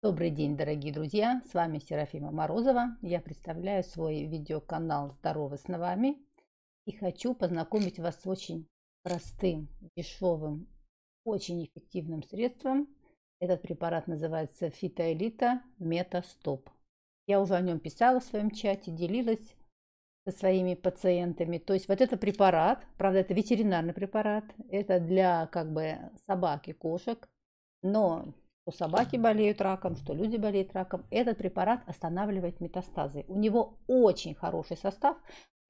Добрый день, дорогие друзья! С вами Серафима Морозова. Я представляю свой видеоканал «Здорово с новами» и хочу познакомить вас с очень простым, дешевым, очень эффективным средством. Этот препарат называется фитоэлита Метастоп. Я уже о нем писала в своем чате, делилась со своими пациентами. То есть вот это препарат, правда, это ветеринарный препарат, это для как бы собак и кошек, но что собаки болеют раком, что люди болеют раком. Этот препарат останавливает метастазы. У него очень хороший состав.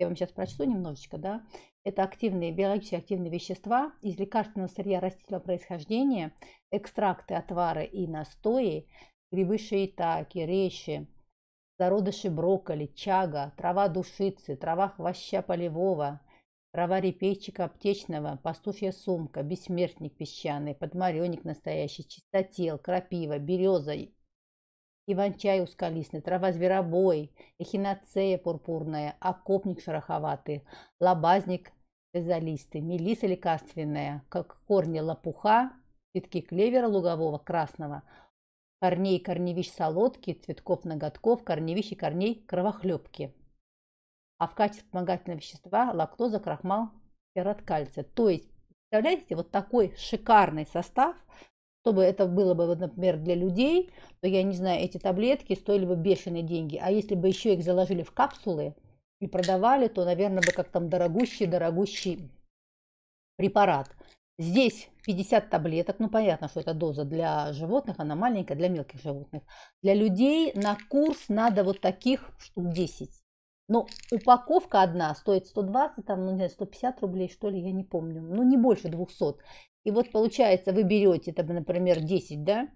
Я вам сейчас прочту немножечко, да. Это активные, биологически активные вещества из лекарственного сырья растительного происхождения, экстракты, отвары и настои, грибы шиитаки, рещи, зародыши брокколи, чага, трава душицы, трава хвоща полевого, Трава репейчика аптечного, пастушья сумка, бессмертник песчаный, подмаренник настоящий, чистотел, крапива, береза, иван-чай ускалистный, трава зверобой, эхиноцея пурпурная, окопник шероховатый, лобазник безолистый, мелиса лекарственная, как корни лопуха, цветки клевера лугового красного, корней корневищ солодки, цветков ноготков, корневищ и корней кровохлебки а в качестве вспомогательного вещества лактоза, крахмал, пират кальция. То есть, представляете, вот такой шикарный состав, чтобы это было бы, например, для людей, то, я не знаю, эти таблетки стоили бы бешеные деньги. А если бы еще их заложили в капсулы и продавали, то, наверное, бы как там дорогущий-дорогущий препарат. Здесь 50 таблеток, ну понятно, что это доза для животных, она маленькая, для мелких животных. Для людей на курс надо вот таких штук 10. Но ну, упаковка одна стоит 120, там, ну, не знаю, 150 рублей, что ли, я не помню. Ну, не больше 200. И вот получается, вы берете, там, например, 10, да?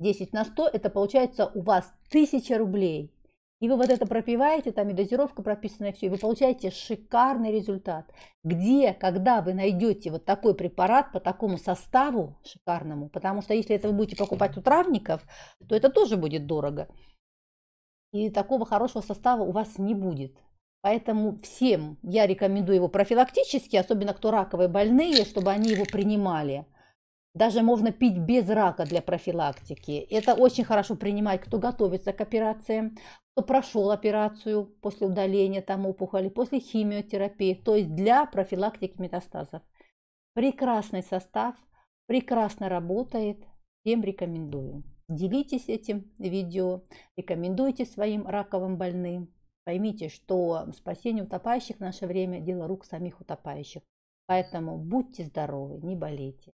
10 на 100, это получается у вас 1000 рублей. И вы вот это пропиваете, там и дозировка прописана, и все, и вы получаете шикарный результат. Где, когда вы найдете вот такой препарат по такому составу шикарному, потому что если это вы будете покупать у травников, то это тоже будет дорого и такого хорошего состава у вас не будет. Поэтому всем я рекомендую его профилактически, особенно кто раковые больные, чтобы они его принимали. Даже можно пить без рака для профилактики. Это очень хорошо принимать, кто готовится к операциям, кто прошел операцию после удаления там опухоли, после химиотерапии, то есть для профилактики метастазов. Прекрасный состав, прекрасно работает, всем рекомендую. Делитесь этим видео, рекомендуйте своим раковым больным. Поймите, что спасение утопающих в наше время – дело рук самих утопающих. Поэтому будьте здоровы, не болейте.